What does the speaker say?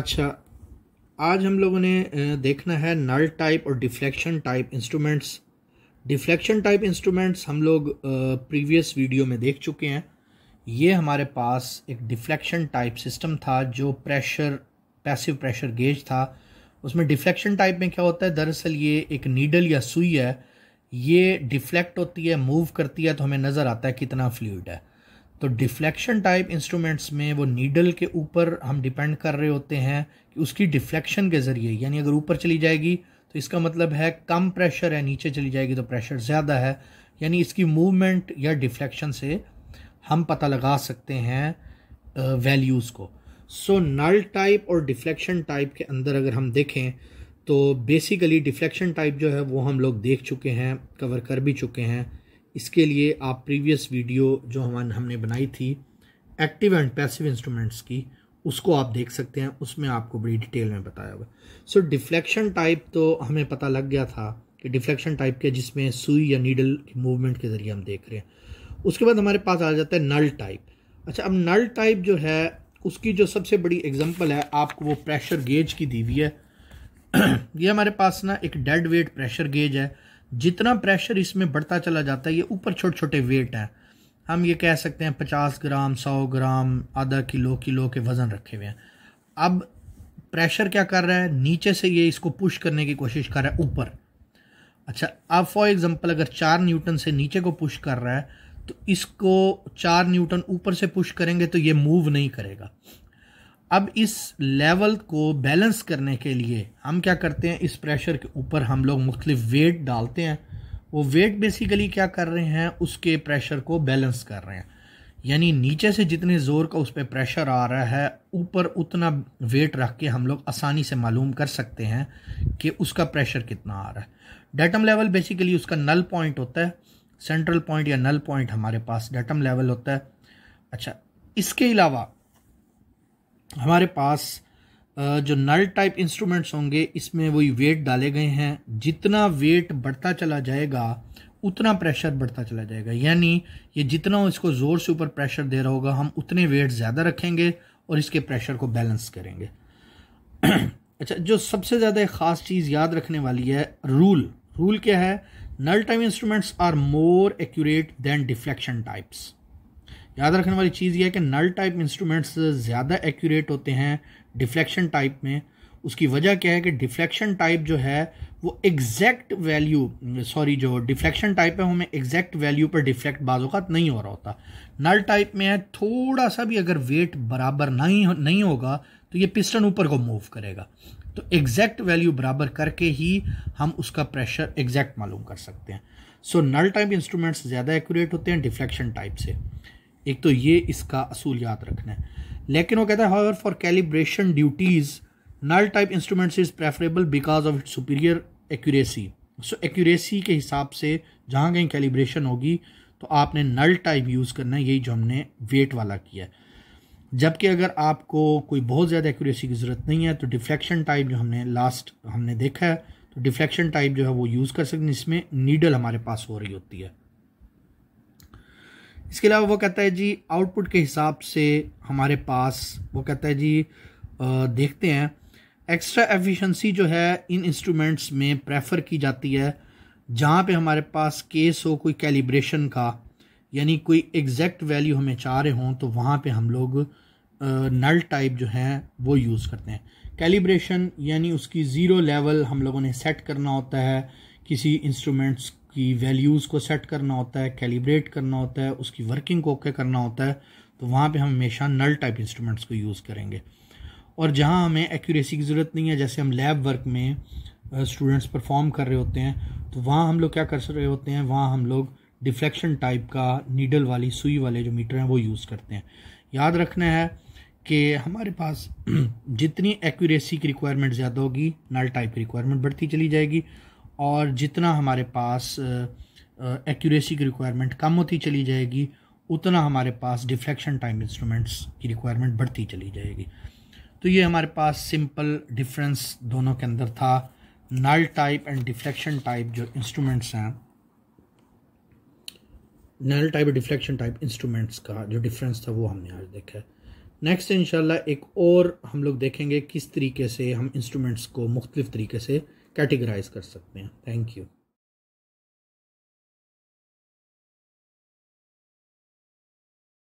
अच्छा आज हम लोगों ने देखना है नल टाइप और deflection type instruments deflection type instruments हम लोग प्रीवियस वीडियो में देख चुके हैं ये हमारे पास एक डिफ्लेक्शन टाइप सिस्टम था जो प्रेशर पैसिव प्रेशर गेज था उसमें डिफ्लेक्शन टाइप में क्या होता है दरअसल ये एक नीडल या सुई है ये डिफ्लेक्ट होती है मूव करती है तो हमें नज़र आता है कितना फ्लूड है तो डिफ्लेक्शन टाइप इंस्ट्रूमेंट्स में वो नीडल के ऊपर हम डिपेंड कर रहे होते हैं कि उसकी डिफ्लेक्शन के ज़रिए यानी अगर ऊपर चली जाएगी तो इसका मतलब है कम प्रेशर है नीचे चली जाएगी तो प्रेशर ज़्यादा है यानी इसकी मूवमेंट या डिफ्लेक्शन से हम पता लगा सकते हैं वैल्यूज़ को सो नल टाइप और डिफ्लेक्शन टाइप के अंदर अगर हम देखें तो बेसिकली डिफ्लेक्शन टाइप जो है वो हम लोग देख चुके हैं कवर कर भी चुके हैं इसके लिए आप प्रीवियस वीडियो जो हम हमने बनाई थी एक्टिव एंड पैसिव इंस्ट्रूमेंट्स की उसको आप देख सकते हैं उसमें आपको बड़ी डिटेल में बताया हुआ सो डिफ्लेक्शन टाइप तो हमें पता लग गया था कि डिफ्लेक्शन टाइप के जिसमें सुई या नीडल की मूवमेंट के ज़रिए हम देख रहे हैं उसके बाद हमारे पास आ जाता है नल टाइप अच्छा अब नल टाइप जो है उसकी जो सबसे बड़ी एग्जाम्पल है आपको वो प्रेशर गेज की दी हुई है ये हमारे पास ना एक डेड वेट प्रेशर गेज है जितना प्रेशर इसमें बढ़ता चला जाता है ये ऊपर छोटे छोटे वेट हैं हम ये कह सकते हैं पचास ग्राम सौ ग्राम आधा किलो किलो के वज़न रखे हुए हैं अब प्रेशर क्या कर रहा है नीचे से ये इसको पुश करने की कोशिश कर रहा है ऊपर अच्छा अब फॉर एग्ज़ाम्पल अगर चार न्यूटन से नीचे को पुश कर रहा है तो इसको चार न्यूटन ऊपर से पुश करेंगे तो ये मूव नहीं करेगा अब इस लेवल को बैलेंस करने के लिए हम क्या करते हैं इस प्रेशर के ऊपर हम लोग मुख्तलिफ वेट डालते हैं वो वेट बेसिकली क्या कर रहे हैं उसके प्रेशर को बैलेंस कर रहे हैं यानी नीचे से जितने ज़ोर का उस पर प्रेशर आ रहा है ऊपर उतना वेट रख के हम लोग आसानी से मालूम कर सकते हैं कि उसका प्रेशर कितना आ रहा है डेटम लेवल बेसिकली उसका नल पॉइंट होता है सेंट्रल पॉइंट या नल पॉइंट हमारे पास डेटम लेवल होता है अच्छा इसके अलावा हमारे पास जो नल टाइप इंस्ट्रूमेंट्स होंगे इसमें वही वेट डाले गए हैं जितना वेट बढ़ता चला जाएगा उतना प्रेशर बढ़ता चला जाएगा यानी ये जितना इसको ज़ोर से ऊपर प्रेशर दे रहा होगा हम उतने वेट ज़्यादा रखेंगे और इसके प्रेशर को बैलेंस करेंगे अच्छा जो सबसे ज़्यादा एक ख़ास चीज़ याद रखने वाली है रूल रूल क्या है null type instruments are more accurate than deflection types याद रखने वाली चीज़ यह है कि नल टाइप इंस्ट्रूमेंट्स ज़्यादा एक्यूरेट होते हैं डिफ्लेक्शन टाइप में उसकी वजह क्या है कि डिफ्लेक्शन टाइप जो है वो एग्जैक्ट वैल्यू सॉरी जो डिफ्लेक्शन टाइप है हमें एग्जैक्ट वैल्यू पर डिफ्लेक्ट बाज़ात नहीं हो रहा होता नल टाइप में है थोड़ा सा भी अगर वेट बराबर नहीं नहीं होगा तो ये पिस्टन ऊपर को मूव करेगा तो एग्जैक्ट वैल्यू बराबर करके ही हम उसका प्रेशर एग्जैक्ट मालूम कर सकते हैं सो नल टाइप इंस्ट्रूमेंट्स ज़्यादा एक्यूरेट होते हैं डिफ्लेक्शन टाइप से एक तो ये इसका असूल याद रखना है लेकिन वो कहता है how for calibration duties null type instruments is preferable because of it superior accuracy so accuracy के हिसाब से जहाँ कहीं कैलिब्रेशन होगी तो आपने नल टाइप यूज़ करना है यही जो हमने वेट वाला किया है जबकि अगर आपको कोई बहुत ज़्यादा एक्यूरेसी की ज़रूरत नहीं है तो डिफ्लेक्शन टाइप जो हमने लास्ट हमने देखा है तो डिफ्लेक्शन टाइप जो है वो यूज़ कर सकते हैं इसमें नीडल हमारे पास हो रही होती है इसके अलावा वो कहता है जी आउटपुट के हिसाब से हमारे पास वो कहता है जी आ, देखते हैं एक्स्ट्रा एफिशिएंसी जो है इन इंस्ट्रूमेंट्स में प्रेफर की जाती है जहाँ पे हमारे पास केस हो कोई कैलिब्रेशन का यानी कोई एग्जैक्ट वैल्यू हमें चाह रहे हों तो वहाँ पे हम लोग नल टाइप जो हैं वो यूज़ करते हैं कैलिब्रेशन यानी उसकी ज़ीरो लेवल हम लोगों ने सेट करना होता है किसी इंस्ट्रूमेंट्स की वैल्यूज़ को सेट करना होता है कैलिब्रेट करना होता है उसकी वर्किंग को ओके करना होता है तो वहाँ पे हम हमेशा नल टाइप इंस्ट्रूमेंट्स को यूज़ करेंगे और जहाँ हमें एक्यूरेसी की ज़रूरत नहीं है जैसे हम लैब वर्क में स्टूडेंट्स परफॉर्म कर रहे होते हैं तो वहाँ हम लोग क्या कर रहे होते हैं वहाँ हम लोग डिफ्लेक्शन टाइप का नीडल वाली सुई वाले जो मीटर हैं वो यूज़ करते हैं याद रखना है कि हमारे पास जितनी एक्यूरेसी की रिक्वायरमेंट ज़्यादा होगी नल टाइप की रिक्वायरमेंट बढ़ती चली जाएगी और जितना हमारे पास एक्यूरेसी की रिक्वायरमेंट कम होती चली जाएगी उतना हमारे पास डिफ्लेक्शन टाइम इंस्ट्रूमेंट्स की रिक्वायरमेंट बढ़ती चली जाएगी तो ये हमारे पास सिंपल डिफरेंस दोनों के अंदर था null type and deflection type जो इंस्ट्रूमेंट्स हैं नल टाइप और डिफ्लेक्शन टाइप इंस्ट्रूमेंट्स का जो डिफरेंस था वो हमने आज देखा है नेक्स्ट इंशाल्लाह एक और हम लोग देखेंगे किस तरीके से हम इंस्ट्रूमेंट्स को मुख्तलिफ़ तरीके से कैटेगराइज कर सकते हैं थैंक यू